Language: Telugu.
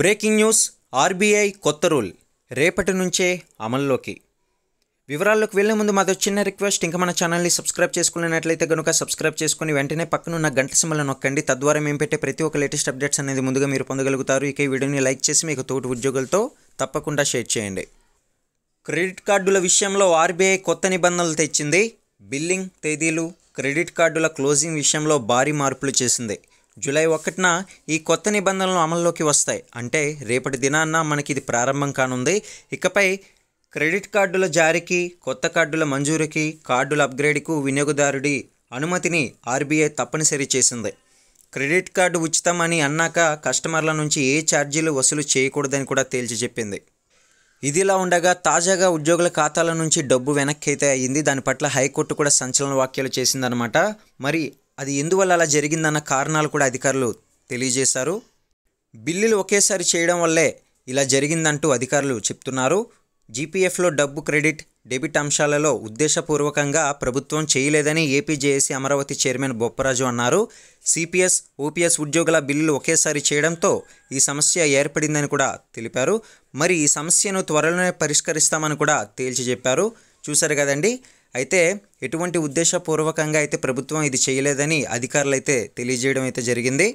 బ్రేకింగ్ న్యూస్ ఆర్బీఐ కొత్త రూల్ రేపటి నుంచే అమల్లోకి వివరాల్లోకి వెళ్ళే ముందు మాది చిన్న రిక్వెస్ట్ ఇంకా మన ఛానల్ని సబ్స్క్రైబ్ చేసుకున్నట్లయితే కనుక సబ్స్క్రైబ్ చేసుకుని వెంటనే పక్కనున్న గంట సిమ్మల నొక్కండి తద్వారా మేము పెట్టే ప్రతి ఒక్క లేటెస్ట్ అప్డేట్స్ అనేది ముందుగా మీరు పొందగలుగుతారు ఇక ఈ వీడియోని లైక్ చేసి మీకు తోటి ఉద్యోగులతో తప్పకుండా షేర్ చేయండి క్రెడిట్ కార్డుల విషయంలో ఆర్బీఐ కొత్త నిబంధనలు తెచ్చింది బిల్లింగ్ తేదీలు క్రెడిట్ కార్డుల క్లోజింగ్ విషయంలో భారీ మార్పులు చేసింది జూలై ఒకటిన ఈ కొత్త నిబంధనలు అమల్లోకి వస్తాయి అంటే రేపటి దినాన్న మనకి ఇది ప్రారంభం కానుంది ఇకపై క్రెడిట్ కార్డుల జారీకి కొత్త కార్డుల మంజూరుకి కార్డుల అప్గ్రేడ్కు వినియోగదారుడి అనుమతిని ఆర్బీఐ తప్పనిసరి చేసింది క్రెడిట్ కార్డు ఉచితం అని అన్నాక కస్టమర్ల నుంచి ఏ ఛార్జీలు వసూలు చేయకూడదని కూడా తేల్చి చెప్పింది ఇదిలా ఉండగా తాజాగా ఉద్యోగుల ఖాతాల నుంచి డబ్బు వెనక్కి అయితే అయ్యింది దాని పట్ల హైకోర్టు కూడా సంచలన వ్యాఖ్యలు చేసిందనమాట మరి అది ఎందువల్ల అలా జరిగిందన్న కారణాలు కూడా అధికారులు తెలియజేశారు బిల్లులు ఒకేసారి చేయడం వల్లే ఇలా జరిగిందంటూ అధికారులు చెప్తున్నారు జీపీఎఫ్లో డబ్బు క్రెడిట్ డెబిట్ అంశాలలో ఉద్దేశపూర్వకంగా ప్రభుత్వం చేయలేదని ఏపీజేఏసీ అమరావతి చైర్మన్ బొప్పరాజు అన్నారు సిపిఎస్ ఓపీఎస్ ఉద్యోగుల బిల్లులు ఒకేసారి చేయడంతో ఈ సమస్య ఏర్పడిందని కూడా తెలిపారు మరి ఈ సమస్యను త్వరలోనే పరిష్కరిస్తామని కూడా తేల్చి చెప్పారు చూశారు కదండి అయితే ఎటువంటి ఉద్దేశపూర్వకంగా అయితే ప్రభుత్వం ఇది చేయలేదని అధికారులు అయితే తెలియజేయడం అయితే జరిగింది